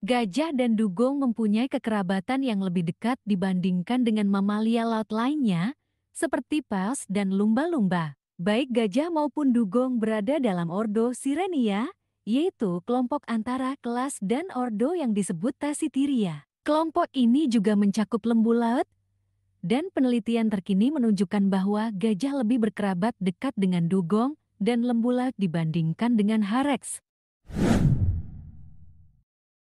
Gajah dan dugong mempunyai kekerabatan yang lebih dekat dibandingkan dengan mamalia laut lainnya, seperti paus dan lumba-lumba. Baik gajah maupun dugong berada dalam ordo Sirenia, yaitu kelompok antara kelas dan ordo yang disebut Tasitiria. Kelompok ini juga mencakup lembu laut, dan penelitian terkini menunjukkan bahwa gajah lebih berkerabat dekat dengan dugong dan lembu laut dibandingkan dengan hares.